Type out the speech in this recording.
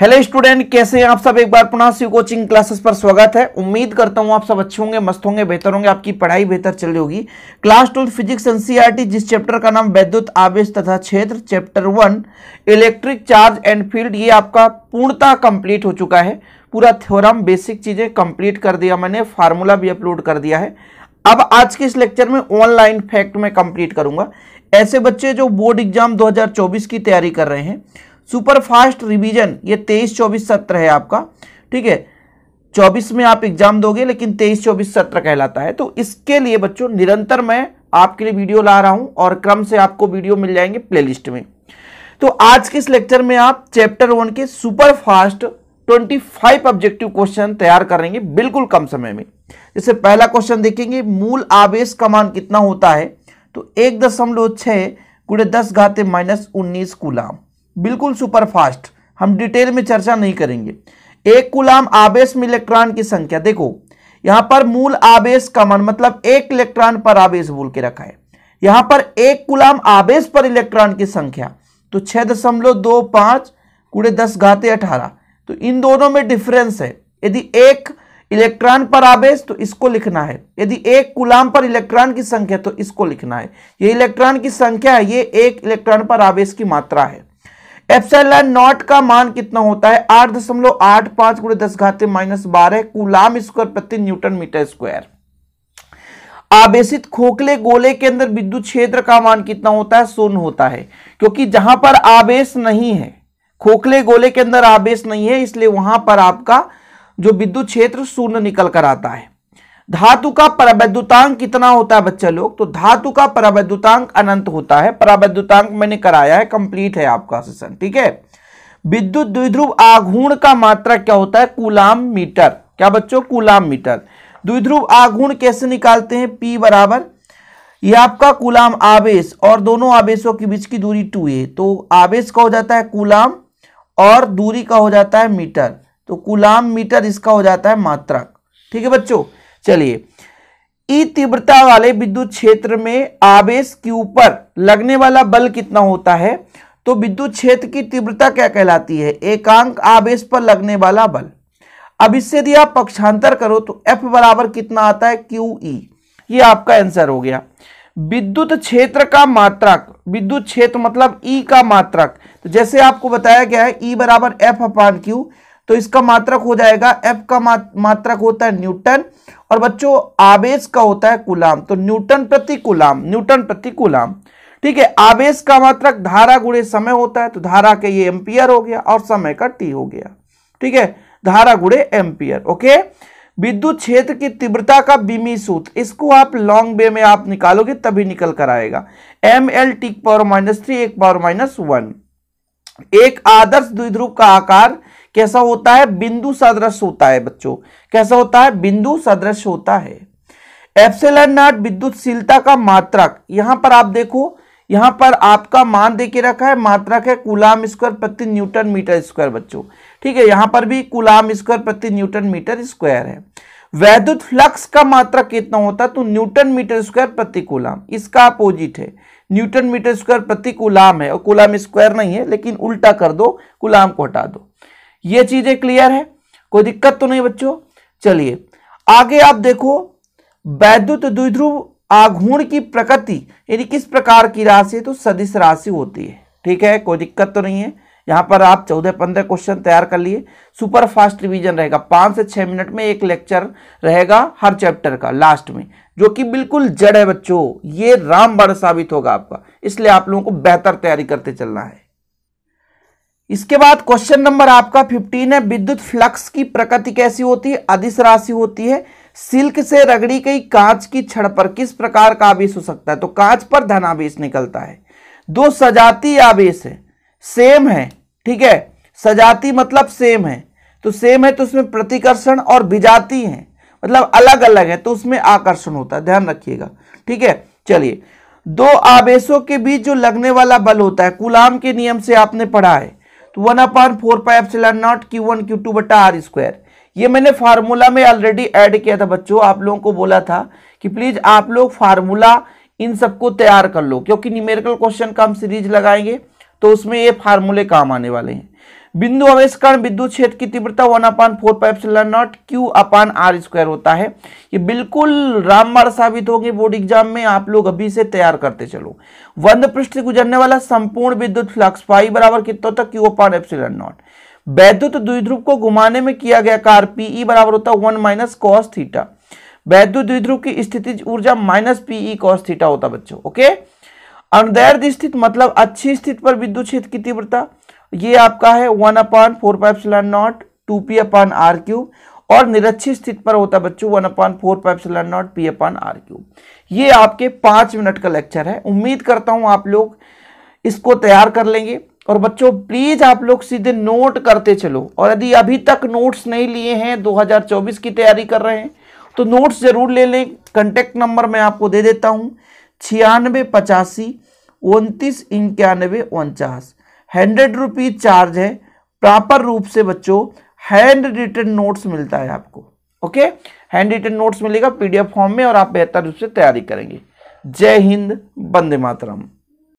Hello student कैसे हैं आप सब एक बार पुनः सी कोचिंग क्लासेस पर स्वागत है उम्मीद करता हूं आप सब अच्छे होंगे मस्त होंगे बेहतर होंगे आपकी पढ़ाई बेहतर चल रही होगी क्लास ट्वेल्थ फिजिक्स एनसीईआरटी जिस चैप्टर का नाम वैद्युत आवेश तथा क्षेत्र chapter one electric charge and field ये आपका पूर्णतः कंप्लीट हो चुका है पूरा थ्योरम बेसिक चीज़ें कंप्लीट कर दिया मैंने फार्मूला भी अपलोड कर दिया है अब आज के इस लेक्चर में ऑनलाइन फैक्ट में कंप्लीट करूंगा ऐसे बच्चे जो बोर्ड एग्जाम दो की तैयारी कर रहे हैं सुपर फास्ट रिवीजन ये तेईस चौबीस सत्र है आपका ठीक है चौबीस में आप एग्जाम दोगे लेकिन तेईस चौबीस सत्र कहलाता है तो इसके लिए बच्चों निरंतर मैं आपके लिए वीडियो ला रहा हूं और क्रम से आपको वीडियो मिल जाएंगे प्ले में तो आज के इस लेक्चर में आप चैप्टर वन के सुपर फास्ट 25 ऑब्जेक्टिव क्वेश्चन तैयार करेंगे बिल्कुल कम समय में जैसे पहला क्वेश्चन देखेंगे मूल आवेश का मान कितना होता है तो एक दशमलव छः गुड़े दस घाते माइनस उन्नीस गुलाम बिल्कुल सुपर फास्ट हम डिटेल में चर्चा नहीं करेंगे एक कुलाम आवेश में इलेक्ट्रॉन की संख्या देखो यहां पर मूल आवेश का मन मतलब एक इलेक्ट्रॉन पर आवेश बोल के रखा है यहां पर एक कुलाम आवेश पर इलेक्ट्रॉन की संख्या तो छह दशमलव दो पांच कूड़े दस घाते अठारह तो इन दोनों में डिफरेंस है यदि एक इलेक्ट्रॉन पर आवेश तो इसको लिखना है यदि एक कुलाम पर इलेक्ट्रॉन की संख्या तो इसको लिखना है ये इलेक्ट्रॉन की संख्या है ये एक इलेक्ट्रॉन पर आवेश की मात्रा है एप्सलन नॉट का मान कितना होता है आठ दशमलव आठ पांच गुड़े दस घाते माइनस बारह कुलाम स्क्वायर प्रति न्यूटन मीटर स्क्वायर आवेशित खोखले गोले के अंदर विद्युत क्षेत्र का मान कितना होता है शून्य होता है क्योंकि जहां पर आवेश नहीं है खोखले गोले के अंदर आवेश नहीं है इसलिए वहां पर आपका जो विद्युत क्षेत्र शून्य निकल कर आता है धातु का परावैद्युतांक कितना होता है बच्चे लोग तो धातु का परावैद्युतांक अनंत होता है परावैद्युतांक मैंने कराया है कंप्लीट है आपका सेशन ठीक है विद्युत द्विध्रुव आघूर्ण का मात्रा क्या होता है कुलाम मीटर क्या बच्चों कुलाम मीटर द्विध्रुव आघूर्ण कैसे निकालते हैं पी बराबर ये आपका कुलाम आवेश और दोनों आवेशों के बीच की दूरी टू ए तो आवेश का हो जाता है कुलाम और दूरी का हो जाता है मीटर तो कुलाम मीटर इसका हो जाता है मात्रक ठीक है बच्चों चलिए ई तीव्रता वाले विद्युत क्षेत्र में आवेश के ऊपर लगने वाला बल कितना होता है तो विद्युत क्षेत्र की तीव्रता क्या कहलाती है एकांक आवेश पर लगने वाला बल अब इससे यदि आप पक्षांतर करो तो F बराबर कितना आता है क्यू ई e। ये आपका आंसर हो गया विद्युत क्षेत्र का मात्रक विद्युत क्षेत्र मतलब ई e का मात्रक तो जैसे आपको बताया गया है ई e बराबर एफ अपान क्यू तो इसका मात्रक हो जाएगा एफ का मात्रक होता है न्यूटन और बच्चों आवेश का होता है कुलाम तो न्यूटन प्रति कुलाम न्यूटन प्रति कुलाम ठीक है आवेश का मात्रक धारा गुणे समय होता है तो धारा के ये एम्पियर हो गया और समय का टी हो गया ठीक है धारा गुणे एम्पियर ओके विद्युत क्षेत्र की तीव्रता का बीमी सूत्र इसको आप लॉन्ग वे में आप निकालोगे तभी निकल कर आएगा M L T power minus three एक पावर माइनस वन एक आदर्श द्विध्रुव का आकार कैसा होता है बिंदु सदृश होता है बच्चों कैसा होता है बिंदु सदृश होता है एप्सिलॉन नॉट विद्युतशीलता का मात्रक यहां पर आप देखो यहां पर आपका मान देके रखा है मात्रक है कुलाम स्क्वायर प्रति न्यूटन मीटर स्क्वायर बच्चों ठीक है यहां पर भी कुलाम स्क्वायर प्रति न्यूटन मीटर स्क्वायर है वैद्युत फ्लक्स का मात्रक कितना होता है तो न्यूटन मीटर स्क्वायर प्रति कुलाम इसका अपोजिट है न्यूटन मीटर स्क्वायर प्रति कुलाम है और कुलाम स्क्वायर नहीं है लेकिन उल्टा कर दो कुलाम को हटा दो ये चीजें क्लियर है कोई दिक्कत तो नहीं बच्चों चलिए आगे आप देखो वैद्युत द्विध्रुव आघूर्ण की प्रकृति यानी किस प्रकार की राशि तो सदिश राशि होती है ठीक है कोई दिक्कत तो नहीं है यहाँ पर आप चौदह पंद्रह क्वेश्चन तैयार कर लिए सुपर फास्ट रिवीजन रहेगा पांच से छह मिनट में एक लेक्चर रहेगा हर चैप्टर का लास्ट में जो कि बिल्कुल जड़ है बच्चों ये रामबाण साबित होगा आपका इसलिए आप लोगों को बेहतर तैयारी करते चलना है इसके बाद क्वेश्चन नंबर आपका फिफ्टीन है विद्युत फ्लक्स की प्रकृति कैसी होती है अधिस राशि होती है सिल्क से रगड़ी गई कांच की छड़ पर किस प्रकार का आवेश हो सकता है तो कांच पर धनावेश निकलता है दो सजाती आवेश है सेम है ठीक है सजाती मतलब सेम है तो सेम है तो उसमें प्रतिकर्षण और विजाती है मतलब अलग अलग है तो उसमें आकर्षण होता है ध्यान रखिएगा ठीक है चलिए दो आवेशों के बीच जो लगने वाला बल होता है कुलाम के नियम से आपने पढ़ा है तो one upon four pi epsilon naught Q one Q two बटा आर स्क्वायर ये मैंने फार्मूला में ऑलरेडी ऐड किया था बच्चों आप लोगों को बोला था कि प्लीज आप लोग फार्मूला इन सबको तैयार कर लो क्योंकि न्यूमेरिकल क्वेश्चन का हम सीरीज लगाएंगे तो उसमें ये फार्मूले काम आने वाले हैं बिंदु आवेश कारण विद्युत क्षेत्र की तीव्रता one upon four pi naught Q upon R square होता है ये बिल्कुल रामबार साबित होंगे बोर्ड एग्जाम में आप लोग अभी से तैयार करते चलो वंद पृष्ठ से गुजरने वाला संपूर्ण विद्युत फ्लक्स फाइव बराबर कितना होता क्यू अपान एप्सिलन नॉट वैद्युत द्विध्रुव को घुमाने में किया गया कार पीई e बराबर होता वन माइनस कॉस थीटा वैद्युत द्विध्रुव की स्थिति ऊर्जा माइनस पीई कॉस थीटा होता बच्चों ओके अनदैर्ध स्थित मतलब अच्छी स्थिति पर विद्युत क्षेत्र की तीव्रता ये आपका है one upon four pi epsilon naught two P upon R cube और निरक्षी स्थित पर होता है बच्चों one upon four pi epsilon naught P upon R cube ये आपके पांच मिनट का लेक्चर है उम्मीद करता हूँ आप लोग इसको तैयार कर लेंगे और बच्चों प्लीज आप लोग सीधे नोट करते चलो और यदि अभी तक नोट्स नहीं लिए हैं 2024 की तैयारी कर रहे हैं तो नोट्स जरूर ले लें कंटेक्ट नंबर मैं आपको दे देता हूँ छियानवे पचासी उनतीस इक्यानवे उनचास हंड्रेड रुपीज चार्ज है प्रॉपर रूप से बच्चों हैंड रिटन नोट्स मिलता है आपको ओके हैंड रिटन नोट्स मिलेगा पीडीएफ फॉर्म में और आप बेहतर रूप से तैयारी करेंगे जय हिंद बंदे मातरम